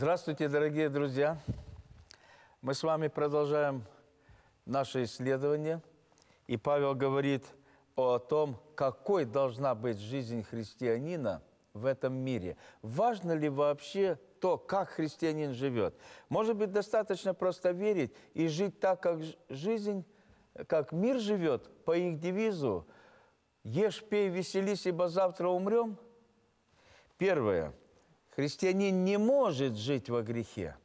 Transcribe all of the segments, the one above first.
Здравствуйте, дорогие друзья! Мы с вами продолжаем наше исследование. И Павел говорит о том, какой должна быть жизнь христианина в этом мире. Важно ли вообще то, как христианин живет? Может быть, достаточно просто верить и жить так, как жизнь, как мир живет, по их девизу «Ешь, пей, веселись, ибо завтра умрем»? Первое – Христианин не может жить во грехе,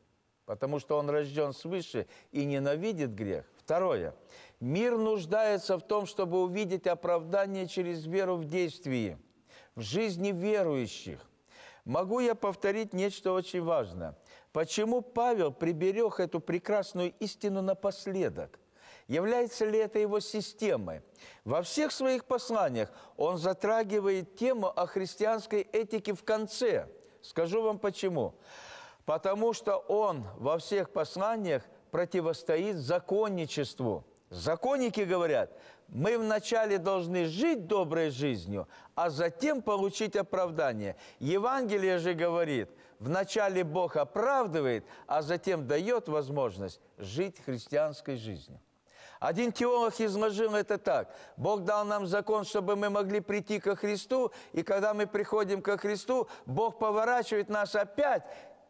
потому что он рожден свыше и ненавидит грех. Второе. Мир нуждается в том, чтобы увидеть оправдание через веру в действии, в жизни верующих. Могу я повторить нечто очень важное. Почему Павел приберег эту прекрасную истину напоследок? Является ли это его системой? Во всех своих посланиях он затрагивает тему о христианской этике в конце – Скажу вам почему. Потому что он во всех посланиях противостоит законничеству. Законники говорят, мы вначале должны жить доброй жизнью, а затем получить оправдание. Евангелие же говорит, вначале Бог оправдывает, а затем дает возможность жить христианской жизнью. Один теолог изложил это так. Бог дал нам закон, чтобы мы могли прийти ко Христу, и когда мы приходим ко Христу, Бог поворачивает нас опять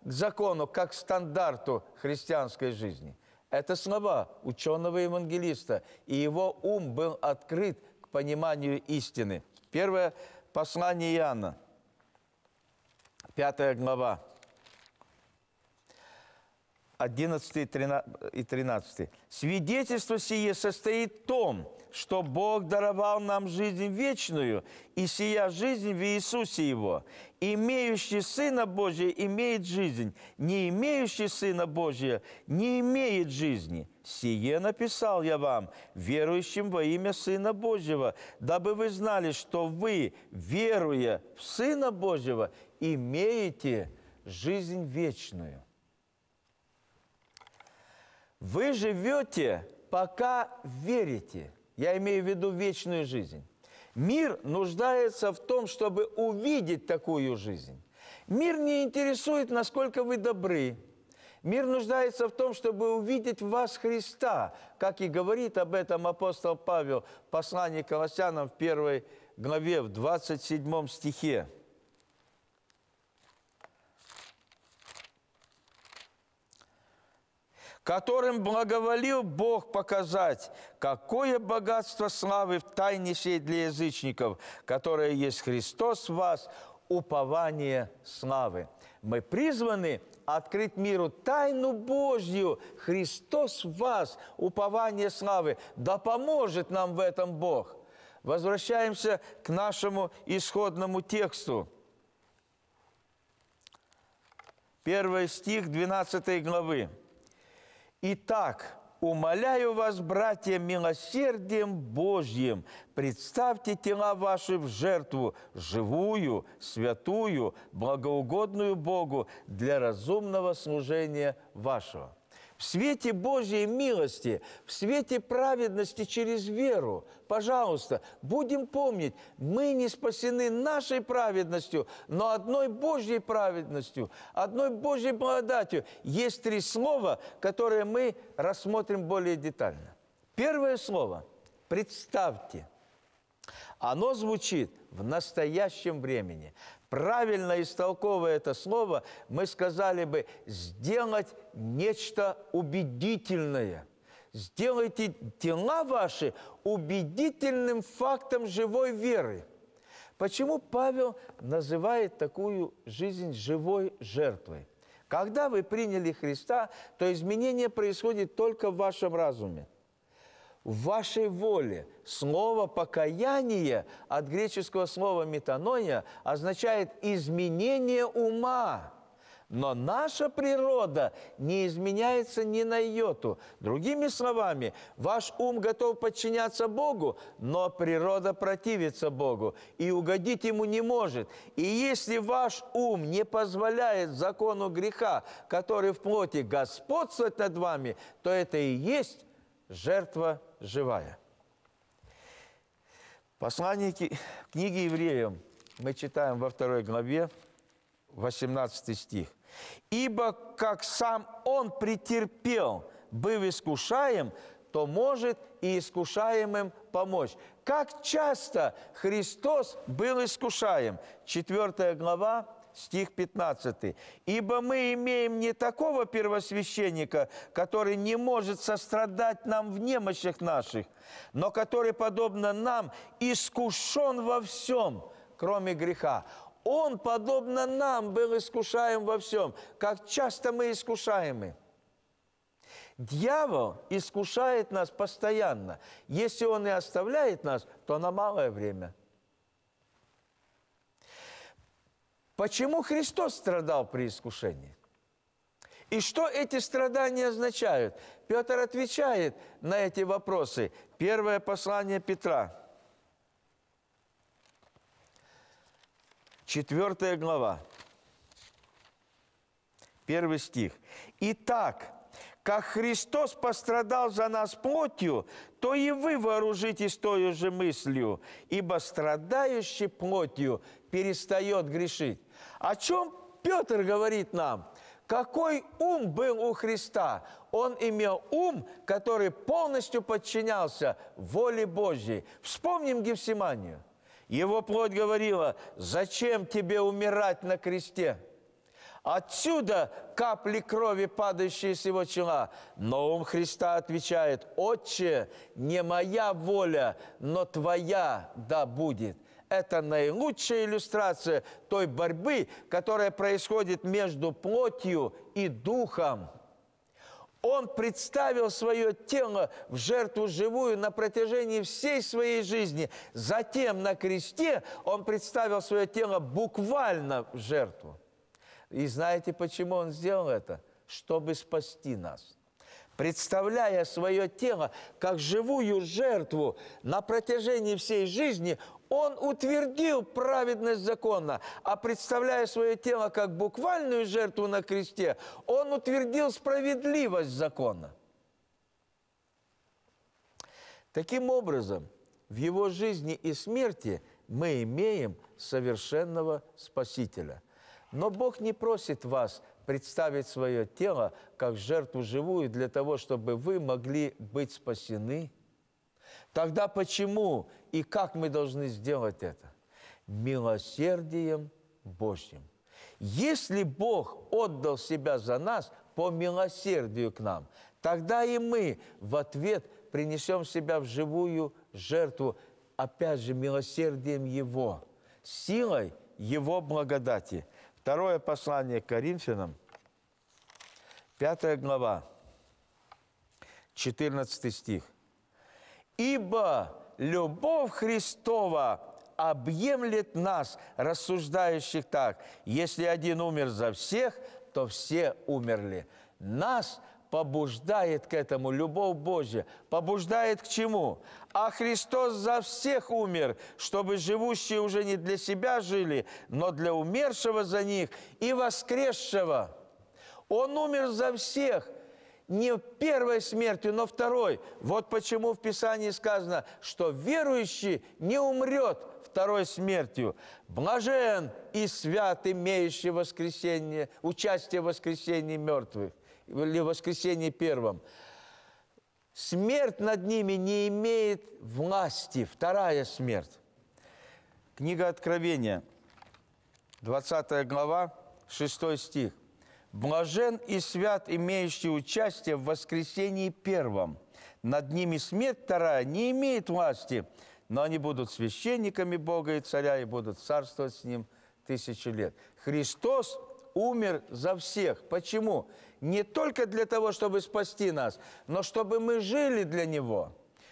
к закону, как к стандарту христианской жизни. Это слова ученого-евангелиста, и его ум был открыт к пониманию истины. Первое послание Иоанна, пятая глава. 11 и 13. «Свидетельство сие состоит в том, что Бог даровал нам жизнь вечную, и сия жизнь в Иисусе Его. Имеющий Сына Божия имеет жизнь, не имеющий Сына Божия не имеет жизни. Сие написал я вам, верующим во имя Сына Божьего, дабы вы знали, что вы, веруя в Сына Божьего, имеете жизнь вечную». Вы живете, пока верите. Я имею в виду вечную жизнь. Мир нуждается в том, чтобы увидеть такую жизнь. Мир не интересует, насколько вы добры. Мир нуждается в том, чтобы увидеть в вас Христа, как и говорит об этом апостол Павел в послании Колоссянам в первой главе, в 27 стихе. которым благоволил Бог показать, какое богатство славы в тайне сей для язычников, которое есть Христос в вас, упование славы. Мы призваны открыть миру тайну Божью. Христос в вас, упование славы. Да поможет нам в этом Бог. Возвращаемся к нашему исходному тексту. Первый стих 12 главы. Итак, умоляю вас, братья, милосердием Божьим, представьте тела ваши в жертву, живую, святую, благоугодную Богу для разумного служения вашего в свете Божьей милости, в свете праведности через веру. Пожалуйста, будем помнить, мы не спасены нашей праведностью, но одной Божьей праведностью, одной Божьей благодатью. Есть три слова, которые мы рассмотрим более детально. Первое слово – представьте. Оно звучит в настоящем времени правильно истолковывая это слово, мы сказали бы «сделать нечто убедительное». Сделайте дела ваши убедительным фактом живой веры. Почему Павел называет такую жизнь живой жертвой? Когда вы приняли Христа, то изменение происходит только в вашем разуме в вашей воле. Слово «покаяние» от греческого слова «метанония» означает «изменение ума». Но наша природа не изменяется ни на йоту. Другими словами, ваш ум готов подчиняться Богу, но природа противится Богу и угодить ему не может. И если ваш ум не позволяет закону греха, который в плоти господствует над вами, то это и есть жертва живая. Послание книги евреям мы читаем во второй главе, 18 стих. «Ибо как сам он претерпел, был искушаем, то может и искушаемым помочь. Как часто Христос был искушаем? 4 глава, стих 15. «Ибо мы имеем не такого первосвященника, который не может сострадать нам в немощах наших, но который, подобно нам, искушен во всем, кроме греха». Он, подобно нам, был искушаем во всем. Как часто мы искушаемы? Дьявол искушает нас постоянно. Если он и оставляет нас, то на малое время – Почему Христос страдал при искушении? И что эти страдания означают? Петр отвечает на эти вопросы. Первое послание Петра. Четвертая глава. Первый стих. «Итак, как Христос пострадал за нас плотью, то и вы вооружитесь той же мыслью, ибо страдающий плотью перестает грешить. О чем Петр говорит нам? Какой ум был у Христа? Он имел ум, который полностью подчинялся воле Божьей. Вспомним Гефсиманию. Его плоть говорила, зачем тебе умирать на кресте? Отсюда капли крови, падающие с его чела. Но ум Христа отвечает, «Отче, не моя воля, но твоя да будет» это наилучшая иллюстрация той борьбы, которая происходит между плотью и духом. Он представил свое тело в жертву живую на протяжении всей своей жизни. Затем на кресте он представил свое тело буквально в жертву. И знаете, почему он сделал это? Чтобы спасти нас. Представляя свое тело как живую жертву на протяжении всей жизни, он утвердил праведность закона, а представляя свое тело как буквальную жертву на кресте, он утвердил справедливость закона. Таким образом, в его жизни и смерти мы имеем совершенного Спасителя. Но Бог не просит вас представить свое тело как жертву живую для того, чтобы вы могли быть спасены. Тогда почему и как мы должны сделать это? Милосердием Божьим. Если Бог отдал себя за нас по милосердию к нам, тогда и мы в ответ принесем себя в живую жертву, опять же, милосердием Его, силой Его благодати. Второе послание к Коринфянам, 5 глава, 14 стих. «Ибо любовь Христова объемлет нас, рассуждающих так. Если один умер за всех, то все умерли. Нас побуждает к этому любовь Божья. Побуждает к чему? А Христос за всех умер, чтобы живущие уже не для себя жили, но для умершего за них и воскресшего. Он умер за всех – не первой смертью, но второй. Вот почему в Писании сказано, что верующий не умрет второй смертью. Блажен и свят, имеющий воскресение, участие в воскресении мертвых или в воскресении первом. Смерть над ними не имеет власти. Вторая смерть. Книга Откровения, 20 глава, 6 стих. Блажен и свят, имеющий участие в воскресении первом. Над ними смерть вторая не имеет власти, но они будут священниками Бога и царя и будут царствовать с ним тысячу лет. Христос умер за всех. Почему? Не только для того, чтобы спасти нас, но чтобы мы жили для Него.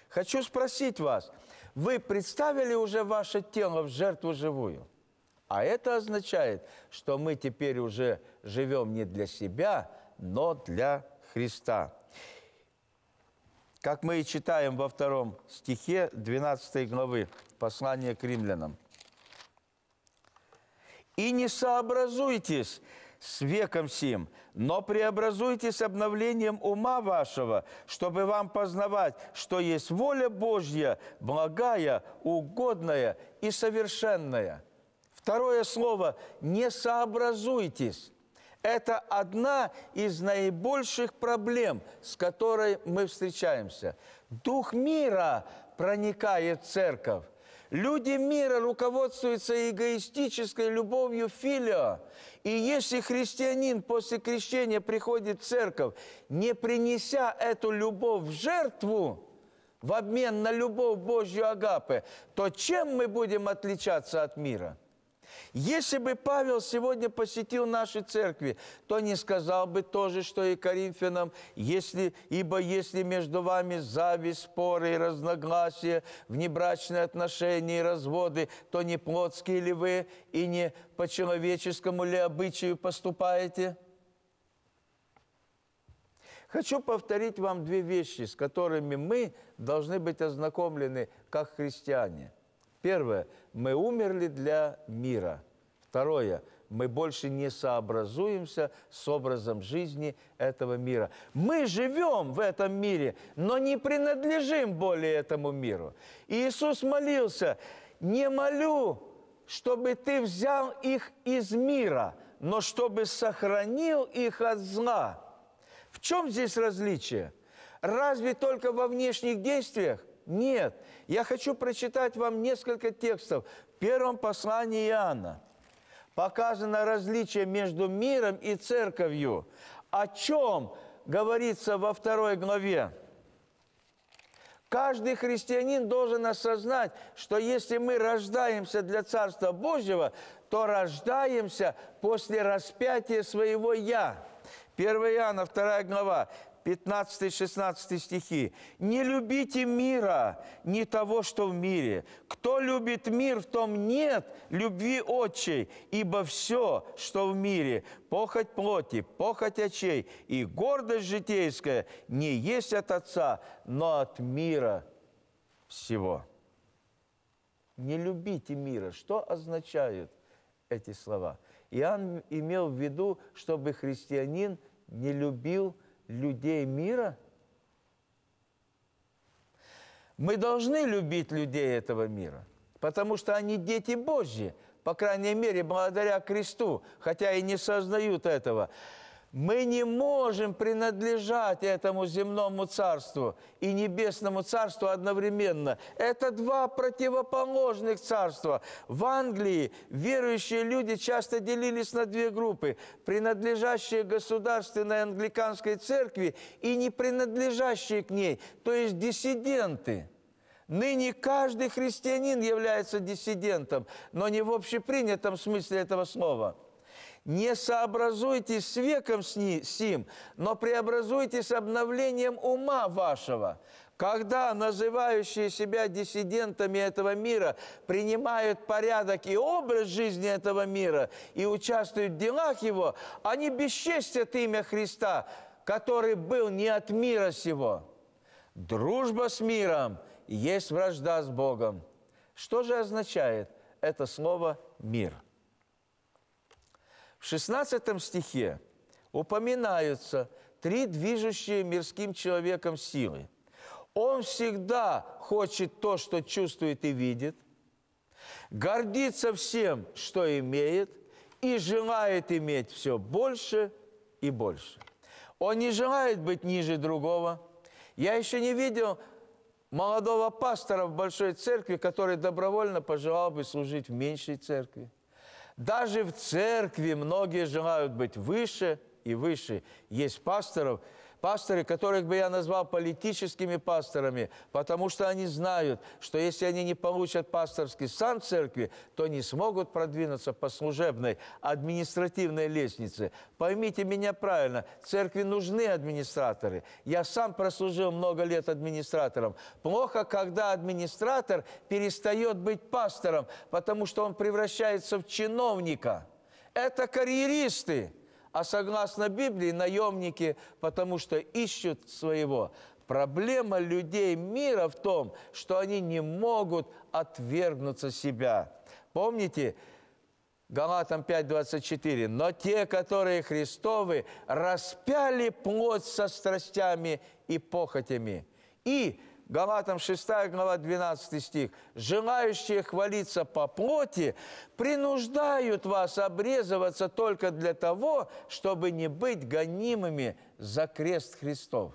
Хочу спросить вас, вы представили уже ваше тело в жертву живую? А это означает, что мы теперь уже живем не для себя, но для Христа. Как мы и читаем во втором стихе 12 главы послания к римлянам. «И не сообразуйтесь с веком сим, но преобразуйтесь обновлением ума вашего, чтобы вам познавать, что есть воля Божья, благая, угодная и совершенная». Второе слово – не сообразуйтесь. Это одна из наибольших проблем, с которой мы встречаемся. Дух мира проникает в церковь. Люди мира руководствуются эгоистической любовью филио. И если христианин после крещения приходит в церковь, не принеся эту любовь в жертву, в обмен на любовь Божью Агапы, то чем мы будем отличаться от мира – если бы Павел сегодня посетил наши церкви, то не сказал бы то же, что и Коринфянам, если, ибо если между вами зависть, споры и разногласия, внебрачные отношения и разводы, то не плотские ли вы и не по человеческому ли обычаю поступаете? Хочу повторить вам две вещи, с которыми мы должны быть ознакомлены как христиане – Первое, мы умерли для мира. Второе, мы больше не сообразуемся с образом жизни этого мира. Мы живем в этом мире, но не принадлежим более этому миру. И Иисус молился, не молю, чтобы ты взял их из мира, но чтобы сохранил их от зла. В чем здесь различие? Разве только во внешних действиях? Нет, я хочу прочитать вам несколько текстов. В первом послании Иоанна показано различие между миром и церковью. О чем говорится во второй главе? Каждый христианин должен осознать, что если мы рождаемся для Царства Божьего, то рождаемся после распятия своего «я». 1 Иоанна, 2 глава. 15-16 стихи. «Не любите мира, ни того, что в мире. Кто любит мир, в том нет любви отчей, ибо все, что в мире, похоть плоти, похоть очей и гордость житейская, не есть от Отца, но от мира всего». «Не любите мира». Что означают эти слова? Иоанн имел в виду, чтобы христианин не любил мира людей мира? Мы должны любить людей этого мира, потому что они дети Божьи, по крайней мере, благодаря кресту, хотя и не сознают этого. Мы не можем принадлежать этому земному царству и небесному царству одновременно. Это два противоположных царства. В Англии верующие люди часто делились на две группы. Принадлежащие государственной англиканской церкви и не принадлежащие к ней, то есть диссиденты. Ныне каждый христианин является диссидентом, но не в общепринятом смысле этого слова – не сообразуйтесь с веком с ним, но преобразуйтесь обновлением ума вашего. Когда называющие себя диссидентами этого мира принимают порядок и образ жизни этого мира и участвуют в делах его, они бесчестят имя Христа, который был не от мира сего. Дружба с миром есть вражда с Богом. Что же означает это слово «мир»? В 16 стихе упоминаются три движущие мирским человеком силы. Он всегда хочет то, что чувствует и видит, гордится всем, что имеет, и желает иметь все больше и больше. Он не желает быть ниже другого. Я еще не видел молодого пастора в большой церкви, который добровольно пожелал бы служить в меньшей церкви. Даже в церкви многие желают быть выше и выше. Есть пасторов, Пасторы, которых бы я назвал политическими пасторами, потому что они знают, что если они не получат пасторский сан церкви, то не смогут продвинуться по служебной административной лестнице. Поймите меня правильно, церкви нужны администраторы. Я сам прослужил много лет администратором. Плохо, когда администратор перестает быть пастором, потому что он превращается в чиновника. Это карьеристы. А согласно Библии, наемники, потому что ищут своего. Проблема людей мира в том, что они не могут отвергнуться себя. Помните, Галатам 5:24. Но те, которые Христовы, распяли плоть со страстями и похотями. И Галатам 6 глава 12 стих. «Желающие хвалиться по плоти принуждают вас обрезываться только для того, чтобы не быть гонимыми за крест Христов».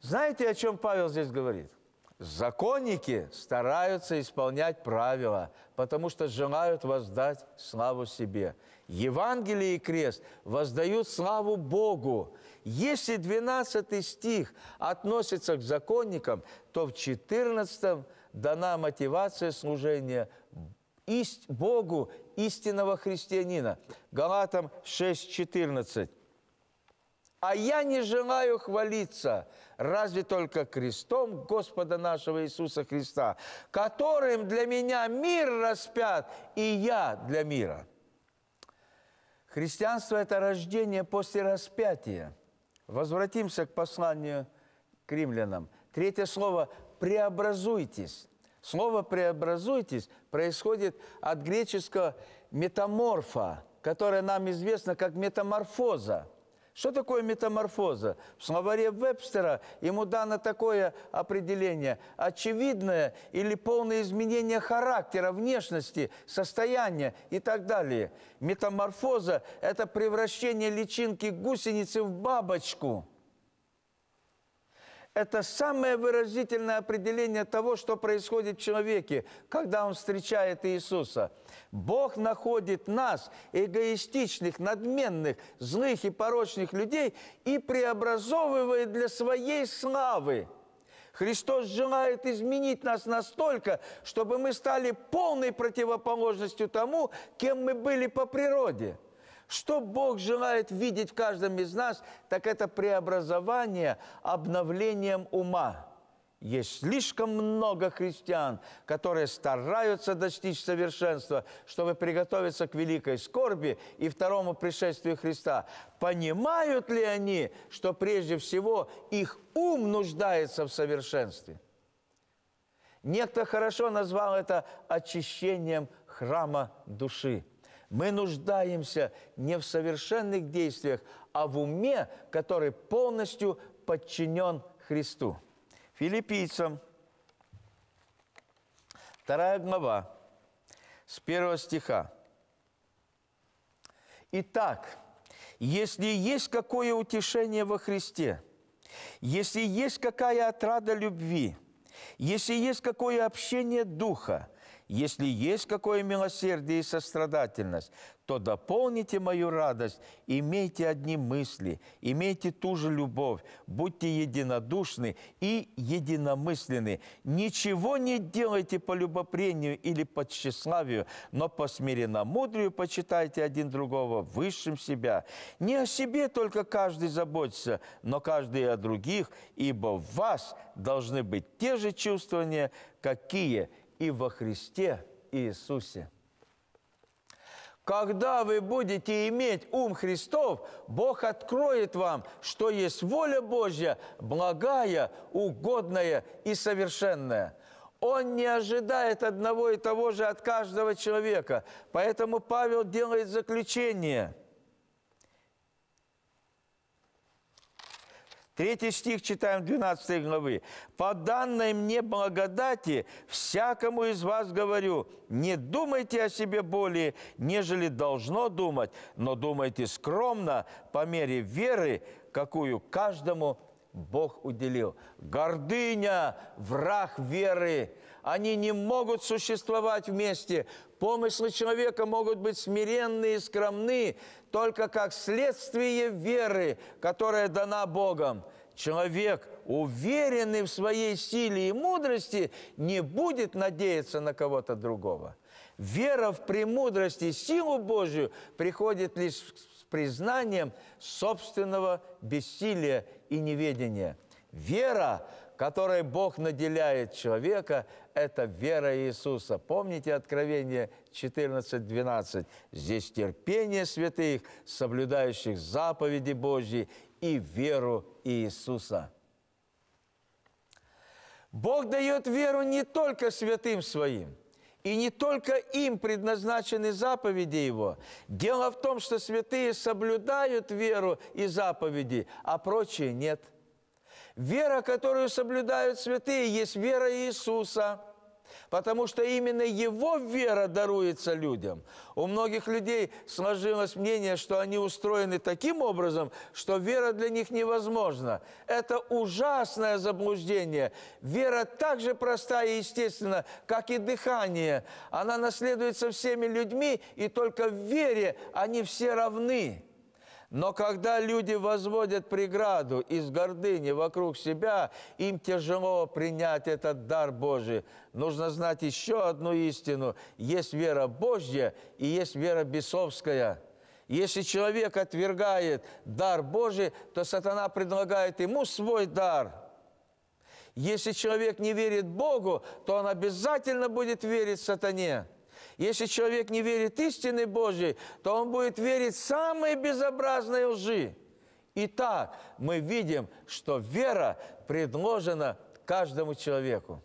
Знаете, о чем Павел здесь говорит? Законники стараются исполнять правила, потому что желают воздать славу себе. Евангелие и крест воздают славу Богу. Если 12 стих относится к законникам, то в 14 дана мотивация служения Богу истинного христианина. Галатам 6.14. «А я не желаю хвалиться, разве только крестом Господа нашего Иисуса Христа, которым для меня мир распят, и я для мира». Христианство – это рождение после распятия – Возвратимся к посланию к римлянам. Третье слово – преобразуйтесь. Слово «преобразуйтесь» происходит от греческого «метаморфа», которое нам известно как метаморфоза. Что такое метаморфоза? В словаре Вебстера ему дано такое определение. Очевидное или полное изменение характера, внешности, состояния и так далее. Метаморфоза – это превращение личинки гусеницы в бабочку – это самое выразительное определение того, что происходит в человеке, когда он встречает Иисуса. Бог находит нас, эгоистичных, надменных, злых и порочных людей, и преобразовывает для своей славы. Христос желает изменить нас настолько, чтобы мы стали полной противоположностью тому, кем мы были по природе – что Бог желает видеть в каждом из нас, так это преобразование обновлением ума. Есть слишком много христиан, которые стараются достичь совершенства, чтобы приготовиться к великой скорби и второму пришествию Христа. Понимают ли они, что прежде всего их ум нуждается в совершенстве? Некто хорошо назвал это очищением храма души – мы нуждаемся не в совершенных действиях, а в уме, который полностью подчинен Христу. Филиппийцам, 2 глава, с 1 стиха. Итак, если есть какое утешение во Христе, если есть какая отрада любви, если есть какое общение Духа – если есть какое милосердие и сострадательность, то дополните мою радость, имейте одни мысли, имейте ту же любовь, будьте единодушны и единомысленны. Ничего не делайте по любопрению или по тщеславию, но по смиренномудрию почитайте один другого высшим себя. Не о себе только каждый заботится, но каждый о других, ибо в вас должны быть те же чувствования, какие – и во Христе Иисусе. Когда вы будете иметь ум Христов, Бог откроет вам, что есть воля Божья, благая, угодная и совершенная. Он не ожидает одного и того же от каждого человека. Поэтому Павел делает заключение – Третий стих читаем 12 главы. «По данной мне благодати всякому из вас говорю, не думайте о себе более, нежели должно думать, но думайте скромно по мере веры, какую каждому Бог уделил. Гордыня – враг веры. Они не могут существовать вместе. Помыслы человека могут быть смиренны и скромны только как следствие веры, которая дана Богом. Человек, уверенный в своей силе и мудрости, не будет надеяться на кого-то другого. Вера в премудрость и силу Божию приходит лишь с признанием собственного бессилия и неведение. Вера, которой Бог наделяет человека, это вера Иисуса. Помните Откровение 14.12? Здесь терпение святых, соблюдающих заповеди Божьи и веру Иисуса. Бог дает веру не только святым своим – и не только им предназначены заповеди Его. Дело в том, что святые соблюдают веру и заповеди, а прочие нет. Вера, которую соблюдают святые, есть вера Иисуса, Потому что именно его вера даруется людям. У многих людей сложилось мнение, что они устроены таким образом, что вера для них невозможна. Это ужасное заблуждение. Вера так же проста и естественна, как и дыхание. Она наследуется всеми людьми, и только в вере они все равны. Но когда люди возводят преграду из гордыни вокруг себя, им тяжело принять этот дар Божий. Нужно знать еще одну истину. Есть вера Божья и есть вера бесовская. Если человек отвергает дар Божий, то сатана предлагает ему свой дар – если человек не верит Богу, то он обязательно будет верить сатане. Если человек не верит истине Божьей, то он будет верить в самые безобразные лжи. Итак, мы видим, что вера предложена каждому человеку.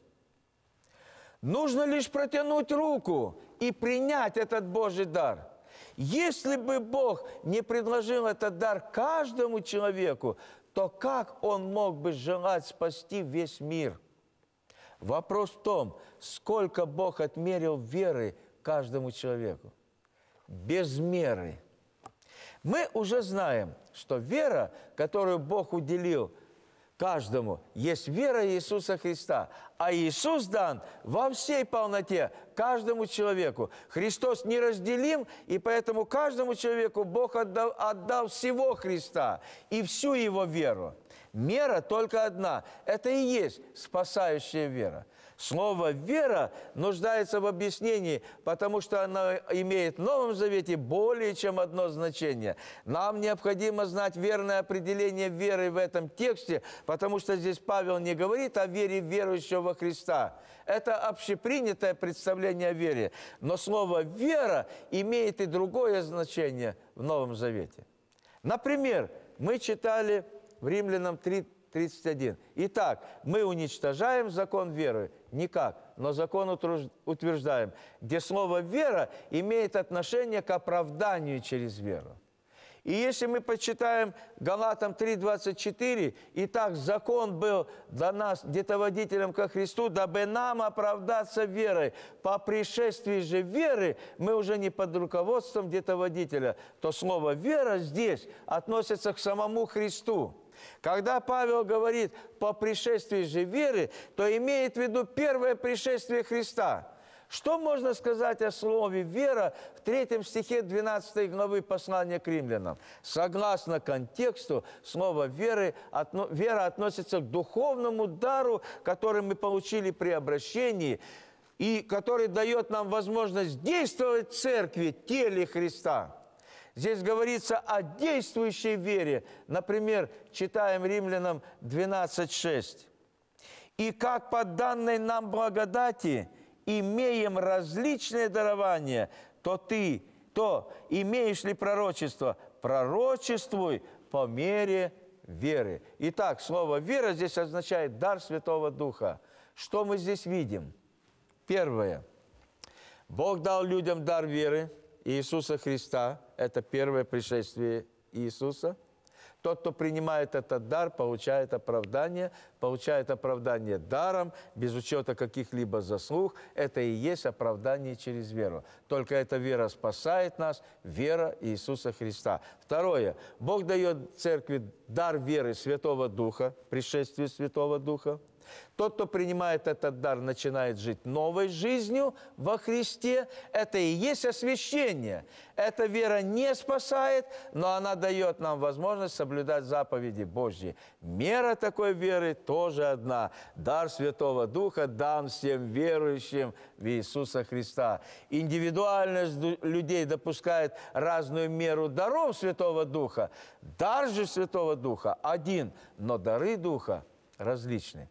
Нужно лишь протянуть руку и принять этот Божий дар. Если бы Бог не предложил этот дар каждому человеку, то как Он мог бы желать спасти весь мир? Вопрос в том, сколько Бог отмерил веры каждому человеку. Без меры. Мы уже знаем, что вера, которую Бог уделил каждому, есть вера Иисуса Христа. А Иисус дан во всей полноте каждому человеку. Христос неразделим, и поэтому каждому человеку Бог отдал, отдал всего Христа и всю его веру. Мера только одна. Это и есть спасающая вера. Слово «вера» нуждается в объяснении, потому что оно имеет в Новом Завете более чем одно значение. Нам необходимо знать верное определение веры в этом тексте, потому что здесь Павел не говорит о вере верующего во Христа. Это общепринятое представление о вере. Но слово «вера» имеет и другое значение в Новом Завете. Например, мы читали в Римлянам 3, 31. Итак, мы уничтожаем закон веры? Никак, но закон утверждаем, где слово «вера» имеет отношение к оправданию через веру. И если мы почитаем Галатам 3.24, и так закон был для нас детоводителем ко Христу, дабы нам оправдаться верой. По пришествии же веры мы уже не под руководством детоводителя, то слово «вера» здесь относится к самому Христу. Когда Павел говорит «по пришествии же веры», то имеет в виду первое пришествие Христа. Что можно сказать о слове «вера» в третьем стихе 12 главы послания к римлянам? Согласно контексту, слово «веры» отно, «вера» относится к духовному дару, который мы получили при обращении, и который дает нам возможность действовать в церкви, теле Христа – Здесь говорится о действующей вере. Например, читаем Римлянам 12.6. «И как по данной нам благодати имеем различные дарования, то ты, то имеешь ли пророчество, пророчествуй по мере веры». Итак, слово «вера» здесь означает дар Святого Духа. Что мы здесь видим? Первое. Бог дал людям дар веры Иисуса Христа – это первое пришествие Иисуса. Тот, кто принимает этот дар, получает оправдание, получает оправдание даром, без учета каких-либо заслуг. Это и есть оправдание через веру. Только эта вера спасает нас, вера Иисуса Христа. Второе. Бог дает церкви дар веры Святого Духа, пришествие Святого Духа – тот, кто принимает этот дар, начинает жить новой жизнью во Христе. Это и есть освящение. Эта вера не спасает, но она дает нам возможность соблюдать заповеди Божьи. Мера такой веры тоже одна. Дар Святого Духа дан всем верующим в Иисуса Христа. Индивидуальность людей допускает разную меру даров Святого Духа. Дар же Святого Духа один, но дары Духа различны.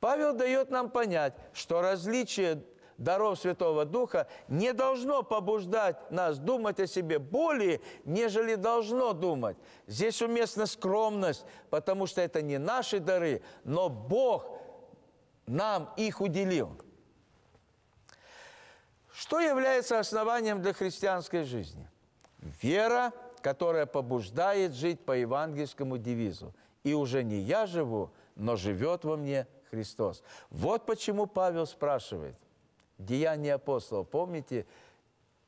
Павел дает нам понять, что различие даров Святого Духа не должно побуждать нас думать о себе более, нежели должно думать. Здесь уместна скромность, потому что это не наши дары, но Бог нам их уделил. Что является основанием для христианской жизни? Вера, которая побуждает жить по евангельскому девизу. И уже не я живу, но живет во мне Христос. Вот почему Павел спрашивает. Деяния апостола. Помните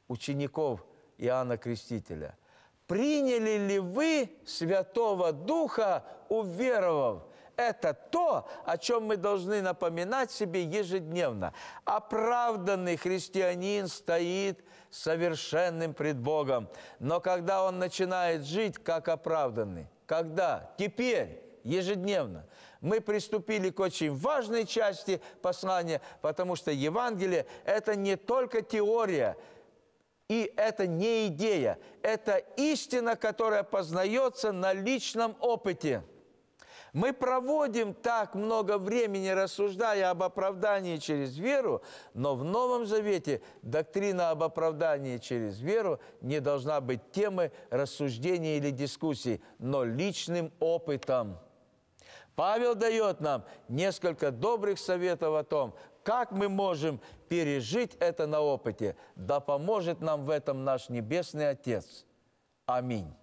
учеников Иоанна Крестителя? «Приняли ли вы Святого Духа, уверовав?» Это то, о чем мы должны напоминать себе ежедневно. Оправданный христианин стоит совершенным пред Богом. Но когда он начинает жить как оправданный? Когда? Теперь ежедневно. Мы приступили к очень важной части послания, потому что Евангелие – это не только теория, и это не идея, это истина, которая познается на личном опыте. Мы проводим так много времени, рассуждая об оправдании через веру, но в Новом Завете доктрина об оправдании через веру не должна быть темой рассуждений или дискуссий, но личным опытом. Павел дает нам несколько добрых советов о том, как мы можем пережить это на опыте. Да поможет нам в этом наш Небесный Отец. Аминь.